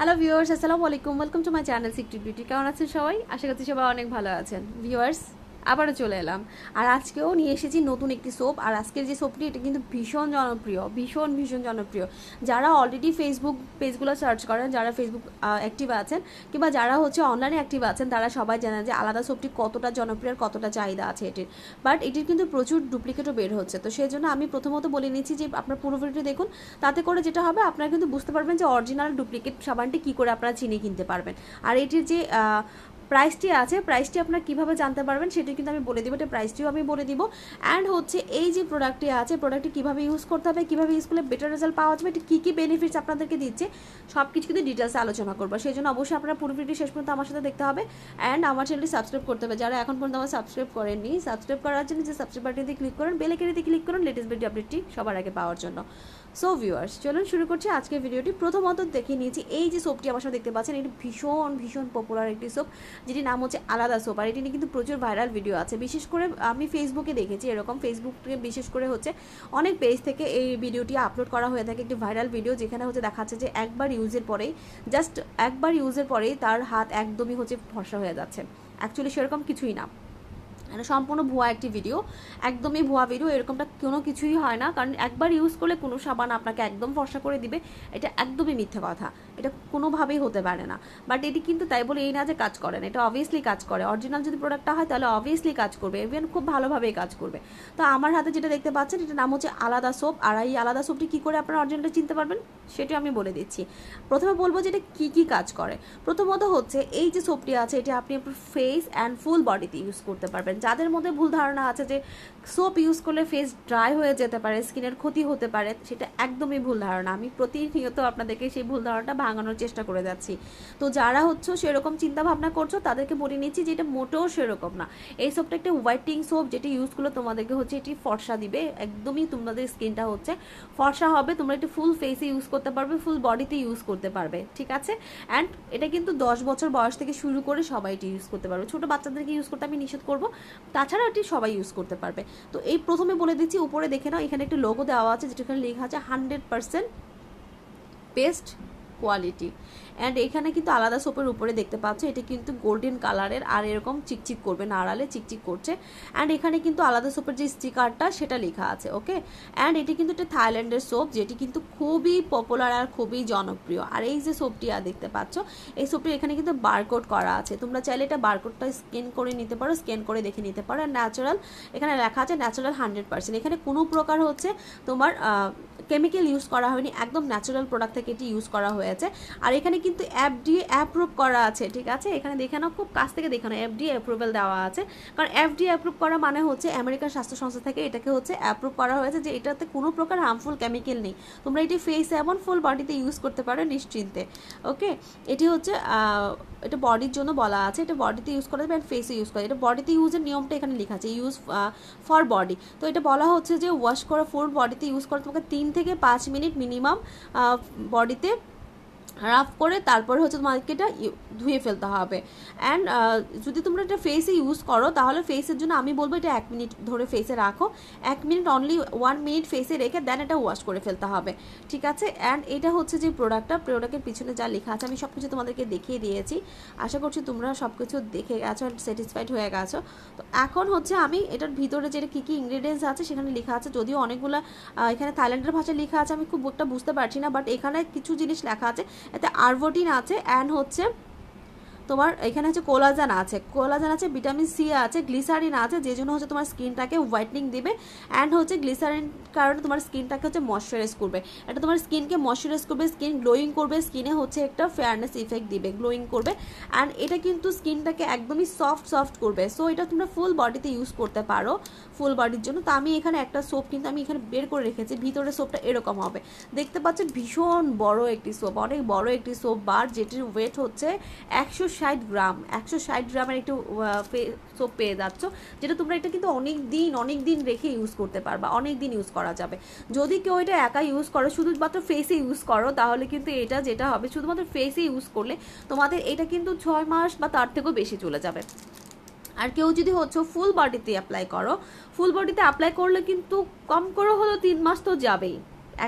hello viewers আসসালামু আলাইকুম welcome to my channel secret beauty কেমন আছেন সবাই আশা করছি সবাই অনেক ভালো আছেন ভিউয়ার্স আবারও চলে এলাম আর আজকেও নিয়ে এসেছি নতুন একটি সোপ আর আজকের যে সোপটি এটা কিন্তু ভীষণ জনপ্রিয় ভীষণ ভীষণ জনপ্রিয় যারা অলরেডি ফেসবুক পেজগুলো সার্চ করেন যারা ফেসবুক অ্যাক্টিভ আছেন কিংবা যারা হচ্ছে অনলাইনে অ্যাক্টিভ আছেন তারা সবাই জানেন যে আলাদা সোপটি কতটা জনপ্রিয় আর কতটা চাহিদা আছে এটির বাট এটির কিন্তু প্রচুর ডুপ্লিকেটও বের হচ্ছে তো সেই জন্য আমি প্রথমত বলে নিচ্ছি যে আপনার পুরো ভিডিওটি দেখুন তাতে করে যেটা হবে আপনারা কিন্তু বুঝতে পারবেন যে অরিজিনাল ডুপ্লিকেট সাবানটি কী করে আপনারা চিনে কিনতে পারবেন আর এটির যে প্রাইসটি আছে প্রাইসটি আপনারা কীভাবে জানতে পারবেন সেটি কিন্তু আমি বলে দিব এটা প্রাইসটিও আমি বলে দিব অ্যান্ড হচ্ছে এই যে প্রোডাক্টটি আছে প্রোডাক্টটি কীভাবে ইউজ করতে হবে কীভাবে ইউজ করলে বেটার রেজাল্ট পাওয়া যাবে এটা কী কী বেনিফিটস আপনাদেরকে দিচ্ছে সব কিছু কিন্তু ডিটেলসে আলোচনা করবো সেই জন্য অবশ্যই আপনারা পুরো ভিডিও শেষ পর্যন্ত আমার সাথে দেখতে হবে অ্যান্ড আমার চ্যানেলটি সাবস্ক্রাইব করতে হবে যারা এখন পর্যন্ত আমার সাবস্ক্রাইব করেননি সাবস্ক্রাইব করার জন্য যে সাবস্ক্রাইব বাটনটি ক্লিক করুন বেলে কেটে ক্লিক করুন লেটেস্ট ভিডিও আপডেটটি সবার আগে পাওয়ার জন্য সো ভিউয়ার্স চলুন শুরু করছি আজকের ভিডিওটি প্রথমত দেখে নিয়েছি এই যে সোপটি আমার সাথে দেখতে পাচ্ছেন এটি ভীষণ ভীষণ পপুলার একটি সোপ যেটি নাম হচ্ছে আলাদা সোপার এটি নিয়ে কিন্তু প্রচুর ভাইরাল ভিডিও আছে বিশেষ করে আমি ফেসবুকে দেখেছি এরকম ফেসবুকে বিশেষ করে হচ্ছে অনেক পেজ থেকে এই ভিডিওটি আপলোড করা হয়ে থাকে একটি ভাইরাল ভিডিও যেখানে হচ্ছে দেখাচ্ছে যে একবার ইউজের পরেই জাস্ট একবার ইউজের পরেই তার হাত একদমই হচ্ছে ফর্সা হয়ে যাচ্ছে অ্যাকচুয়ালি সেরকম কিছুই না এটা মানে সম্পূর্ণ ভুয়া একটি ভিডিও একদমই ভুয়া ভিডিও এরকমটা কোনো কিছুই হয় না কারণ একবার ইউজ করলে কোনো সাবান আপনাকে একদম ফর্সা করে দিবে এটা একদমই মিথ্যে কথা এটা কোনোভাবেই হতে পারে না বাট এটি কিন্তু তাই বলে এই না যে কাজ করে না এটা অবভিয়াসলি কাজ করে অরিজিনাল যদি প্রোডাক্টটা হয় তাহলে অবভিয়াসলি কাজ করবে ইভেন খুব ভালোভাবেই কাজ করবে তো আমার হাতে যেটা দেখতে পাচ্ছেন এটার নাম হচ্ছে আলাদা সোপ আর এই আলাদা সোপটি কী করে আপনারা অরিজিনালটা চিনতে পারবেন সেটি আমি বলে দিচ্ছি প্রথমে বলবো যে এটা কী কী কাজ করে প্রথমত হচ্ছে এই যে সোপটি আছে এটা আপনি আপনার ফেস অ্যান্ড ফুল বডিতে ইউজ করতে পারবেন যাদের মধ্যে ভুল ধারণা আছে যে সোপ ইউজ করলে ফেস ড্রাই হয়ে যেতে পারে স্কিনের ক্ষতি হতে পারে সেটা একদমই ভুল ধারণা আমি প্রতিনিয়ত আপনাদেরকে সেই ভুল ধারণাটা ভাঙানোর চেষ্টা করে যাচ্ছি তো যারা হচ্ছে সেরকম চিন্তাভাবনা করছো তাদেরকে বলে নিচ্ছি যে এটা মোটেও সেরকম না এই সোপটা একটা হোয়াইটিং সোপ যেটা ইউজ করলে তোমাদেরকে হচ্ছে এটি ফর্সা দিবে একদমই তোমাদের স্কিনটা হচ্ছে ফর্সা হবে তোমরা এটা ফুল ফেসে ইউজ করতে পারবে ফুল বডিতে ইউজ করতে পারবে ঠিক আছে অ্যান্ড এটা কিন্তু দশ বছর বয়স থেকে শুরু করে সবাই এটি ইউজ করতে পারবে ছোটো বাচ্চাদেরকে ইউজ করতে আমি নিষেধ করবো তাছাড়া এটি সবাই ইউজ করতে পারবে তো এই প্রথমে বলে দিচ্ছি উপরে দেখে নাও এখানে একটি লোগো দেওয়া আছে এখানে লেখা আছে hundred percent best quality and এখানে কিন্তু আলাদা সোপের উপরে দেখতে পাচ্ছ এটা কিন্তু গোল্ডেন কালারের আর এরকম চিকচিক করবে নাড়ালে চিকচিক করছে অ্যান্ড এখানে কিন্তু আলাদা সোপের যে স্টিকারটা সেটা লেখা আছে ওকে অ্যান্ড এটি কিন্তু একটা থাইল্যান্ডের সোপ যেটি কিন্তু খুবই পপুলার আর খুবই জনপ্রিয় আর এই যে সোপটি আর দেখতে পাচ্ছ এই সোপটি এখানে কিন্তু বারকোড করা আছে তোমরা চাইলে এটা বারকোডটা স্ক্যান করে নিতে পারো স্ক্যান করে দেখে নিতে পারো আর ন্যাচারাল এখানে লেখা আছে ন্যাচারাল হান্ড্রেড পার্সেন্ট এখানে কোনো প্রকার হচ্ছে তোমার কেমিক্যাল ইউজ করা হয়নি একদম ন্যাচারাল প্রোডাক্ট থেকে এটি ইউজ করা হয়েছে আর এখানে কিন্তু এফডিএ অ্যাপ্রুভ করা আছে ঠিক আছে এখানে দেখে নাও খুব কাছ থেকে দেখে নাও এফডিএ অ্যাপ্রুভেল দেওয়া আছে কারণ এফডিএ অ্যাপ্রুভ করা মানে হচ্ছে আমেরিকান স্বাস্থ্য সংস্থা থেকে এটাকে হচ্ছে অ্যাপ্রুভ করা হয়েছে যে এটাতে কোনো প্রকার হার্মফুল কেমিক্যাল নেই তোমরা এটি ফেস এমন ফুল বডিতে ইউজ করতে পারো নিশ্চিন্তে ওকে এটি হচ্ছে এটা বডির জন্য বলা আছে এটা বডিতে ইউজ করা যাবে অ্যান্ড ফেসে ইউজ করা এটা বডিতে ইউজের নিয়মটা এখানে লেখা আছে ইউজ ফর বডি তো এটা বলা হচ্ছে যে ওয়াশ করা ফুল বডিতে ইউজ করা তোমাকে তিন থেকে পাঁচ মিনিট মিনিমাম বডিতে রাফ করে তারপরে হচ্ছে তোমাদেরকে এটা ধুয়ে ফেলতে হবে অ্যান্ড যদি তোমরা এটা ফেসে ইউজ করো তাহলে ফেসের জন্য আমি বলবো এটা এক মিনিট ধরে ফেসে রাখো এক মিনিট অনলি ওয়ান মিনিট ফেসে রেখে দেন এটা ওয়াশ করে ফেলতে হবে ঠিক আছে অ্যান্ড এটা হচ্ছে যে প্রোডাক্টটা প্রোডাক্টের পিছনে যা লেখা আছে আমি সব কিছু তোমাদেরকে দেখিয়ে দিয়েছি আশা করছি তোমরা সব কিছু দেখে গেছো অ্যান্ড স্যাটিসফাইড হয়ে গেছো তো এখন হচ্ছে আমি এটার ভিতরে যেটা কী কী ইনগ্রিডিয়েন্টস আছে সেখানে লেখা আছে যদিও অনেকগুলো এখানে থাইল্যান্ডের ভাষায় লেখা আছে আমি খুব একটা বুঝতে পারছি না বাট এখানে কিছু জিনিস লেখা আছে এতে আরভোটিন আছে অ্যান্ড হচ্ছে তোমার এখানে হচ্ছে কোলাজান আছে কোলাজান আছে ভিটামিন সি আছে গ্লিসারিন আছে যে জন্য হচ্ছে তোমার স্কিনটাকে হোয়াইটনিং দিবে অ্যান্ড হচ্ছে গ্লিসারিন কারণে তোমার স্কিনটাকে হচ্ছে ময়শ্চারাইজ করবে এটা তোমার স্কিনকে ময়শ্চারাইজ করবে স্কিন গ্লোয়িং করবে স্কিনে হচ্ছে একটা ফেয়ারনেস ইফেক্ট দিবে গ্লোয়িং করবে অ্যান্ড এটা কিন্তু স্কিনটাকে একদমই সফট সফট করবে সো এটা তোমরা ফুল বডিতে ইউজ করতে পারো ফুল বডির জন্য তো আমি এখানে একটা সোপ কিন্তু আমি এখানে বের করে রেখেছি ভিতরে সোপটা এরকম হবে দেখতে পাচ্ছ ভীষণ বড় একটি সোপ অনেক বড় একটি সোপ বার যেটির ওয়েট হচ্ছে একশো ষাট গ্রাম একশো ষাট গ্রামের একটু সোপ পেয়ে যাচ্ছ যেটা তোমরা এটা কিন্তু অনেক দিন অনেক দিন রেখে ইউজ করতে পারবা অনেক দিন ইউজ করা যাবে যদি কেউ এটা একা ইউজ করো শুধুমাত্র ফেসে ইউজ করো তাহলে কিন্তু এটা যেটা হবে শুধুমাত্র ফেসে ইউজ করলে তোমাদের এটা কিন্তু ছয় মাস বা তার থেকেও বেশি চলে যাবে আর কেউ যদি হচ্ছে ফুল বডিতে অ্যাপ্লাই করো ফুল বডিতে অ্যাপ্লাই করলে কিন্তু কম করে হলেও তিন মাস তো যাবেই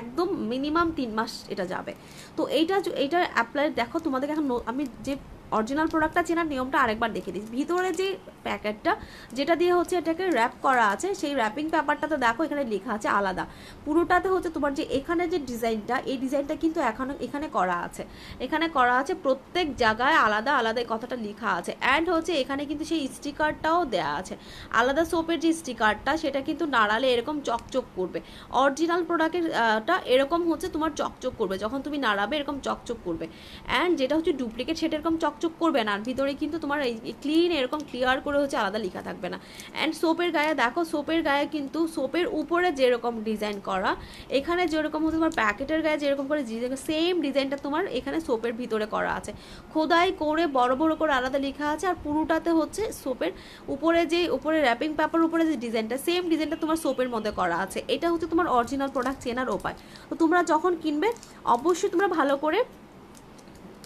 একদম মিনিমাম তিন মাস এটা যাবে তো এইটা এইটা অ্যাপ্লাই দেখো তোমাদেরকে এখন আমি যে অরিজিনাল প্রোডাক্টটা চেনার নিয়মটা আরেকবার দেখে দিস ভিতরে যে প্যাকেটটা যেটা দিয়ে হচ্ছে এটাকে র্যাপ করা আছে সেই র্যাপিং পেপারটা তো দেখো এখানে লেখা আছে আলাদা পুরোটাতে হচ্ছে তোমার যে এখানে যে ডিজাইনটা এই ডিজাইনটা কিন্তু এখনও এখানে করা আছে এখানে করা আছে প্রত্যেক জায়গায় আলাদা আলাদা কথাটা লেখা আছে অ্যান্ড হচ্ছে এখানে কিন্তু সেই স্টিকারটাও দেয়া আছে আলাদা সোপের যে স্টিকারটা সেটা কিন্তু নাড়ালে এরকম চকচক করবে অরিজিনাল প্রোডাক্টেরটা এরকম হচ্ছে তোমার চকচক করবে যখন তুমি নাড়াবে এরকম চকচক করবে অ্যান্ড যেটা হচ্ছে ডুপ্লিকেট সেটা এরকম চকচক করবে না আর ভিতরে কিন্তু তোমার এই ক্লিন এরকম ক্লিয়ার করে হচ্ছে আলাদা লেখা থাকবে না অ্যান্ড সোপের গায়ে দেখো সোপের গায়ে কিন্তু সোপের উপরে যেরকম ডিজাইন করা এখানে যেরকম হচ্ছে তোমার প্যাকেটের গায়ে যেরকম করে সেম ডিজাইনটা তোমার এখানে সোপের ভিতরে করা আছে খোদাই করে বড় বড় করে আলাদা লেখা আছে আর পুরোটাতে হচ্ছে সোপের উপরে যে উপরে র্যাপিং পেপার উপরে যে ডিজাইনটা সেম ডিজাইনটা তোমার সোপের মধ্যে করা আছে এটা হচ্ছে তোমার অরিজিনাল প্রোডাক্ট চেনার উপায় তো তোমরা যখন কিনবে অবশ্যই তোমরা ভালো করে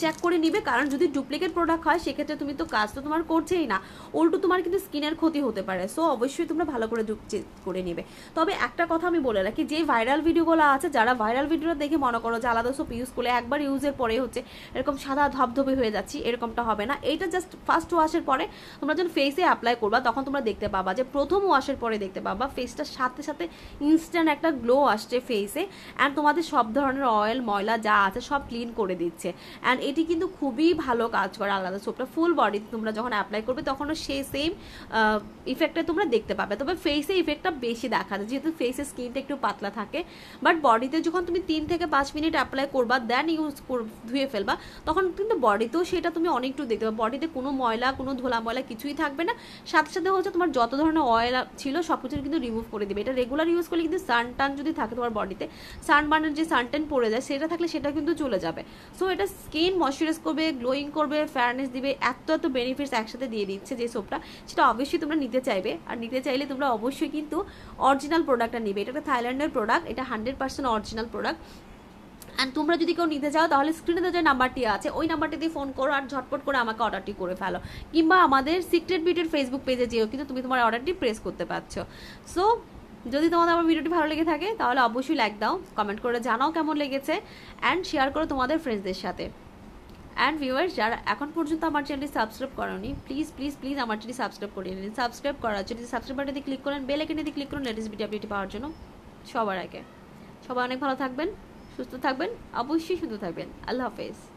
চেক করে নিবে কারণ যদি ডুপ্লিকেট প্রোডাক্ট হয় সেক্ষেত্রে তুমি তো কাজ তো তোমার করছেই না উল্টো তোমার কিন্তু স্কিনের ক্ষতি হতে পারে সো অবশ্যই তোমরা ভালো করে চেক করে নিবে তবে একটা কথা আমি বলে রাখি যে ভাইরাল ভিডিওগুলো আছে যারা ভাইরাল ভিডিওটা দেখে মনে করো যে আলাদা সোপ ইউজ করলে একবার ইউজের পরে হচ্ছে এরকম সাদা ধপধপে হয়ে যাচ্ছি এরকমটা হবে না এইটা জাস্ট ফার্স্ট ওয়াশের পরে তোমরা যখন ফেসে অ্যাপ্লাই করবা তখন তোমরা দেখতে পাবা যে প্রথম ওয়াশের পরে দেখতে পাবা ফেসটার সাথে সাথে ইনস্ট্যান্ট একটা গ্লো আসছে ফেসে অ্যান্ড তোমাদের সব ধরনের অয়েল ময়লা যা আছে সব ক্লিন করে দিচ্ছে অ্যান্ড এটি কিন্তু খুবই ভালো কাজ করে আলাদা সোপটা ফুল বডিতে তোমরা যখন অ্যাপ্লাই করবে তখনও সেই সেম ইফেক্টটা তোমরা দেখতে পাবে তবে ফেসে ইফেক্টটা বেশি দেখা যায় যেহেতু ফেসে স্কিনটা একটু পাতলা থাকে বাট বডিতে যখন তুমি তিন থেকে পাঁচ মিনিট অ্যাপ্লাই করবা দেন ইউজ ধুয়ে ফেলবা তখন কিন্তু বডিতেও সেটা তুমি অনেকটু দেখতে পাবে বডিতে কোনো ময়লা কোনো ধোলা ময়লা কিছুই থাকবে না সাথে সাথে হচ্ছে তোমার যত ধরনের অয়েল ছিল সব কিছু কিন্তু রিমুভ করে দেবে এটা রেগুলার ইউজ করলে কিন্তু সান টান যদি থাকে তোমার বডিতে সানবার্নের যে সানটেন পড়ে যায় সেটা থাকলে সেটা কিন্তু চলে যাবে সো এটা স্কিন ময়শ্চারাইজ করবে গ্লোয়িং করবে ফেয়ারনেস দিবে এত এত বেনিফিটস একসাথে দিয়ে দিচ্ছে যে সোপটা সেটা অবশ্যই তোমরা নিতে চাইবে আর নিতে চাইলে তোমরা অবশ্যই কিন্তু অরিজিনাল প্রোডাক্টটা নিবে এটা একটা থাইল্যান্ডের প্রোডাক্ট এটা hundred percent original product and তোমরা যদি কেউ নিতে চাও তাহলে স্ক্রিনে যে নাম্বারটি আছে ওই নাম্বারটিতে ফোন করো আর ঝটপট করে আমাকে অর্ডারটি করে ফেলো কিংবা আমাদের সিক্রেট বিউটির ফেসবুক পেজে যেও কিন্তু তুমি তোমার অর্ডারটি প্রেস করতে পারছো সো যদি তোমাদের আমার ভিডিওটি ভালো লেগে থাকে তাহলে অবশ্যই লাইক দাও কমেন্ট করে জানাও কেমন লেগেছে অ্যান্ড শেয়ার করো তোমাদের ফ্রেন্ডসদের সাথে অ্যান্ড ভিউয়ার্স যারা এখন পর্যন্ত আমার চ্যানেলটি সাবস্ক্রাইব করেনি প্লিজ প্লিজ প্লিজ আমার চ্যানেলটি সাবস্ক্রাইব করে নিন সাবস্ক্রাইব করার জন্য সাবস্ক্রাইব বাটনে ক্লিক করেন বেল আইকনে ক্লিক করুন লেটেস্ট ভিডিও আপডেট পাওয়ার জন্য সবার আগে সবাই অনেক ভালো থাকবেন সুস্থ থাকবেন অবশ্যই সুস্থ থাকবেন আল্লাহ হাফেজ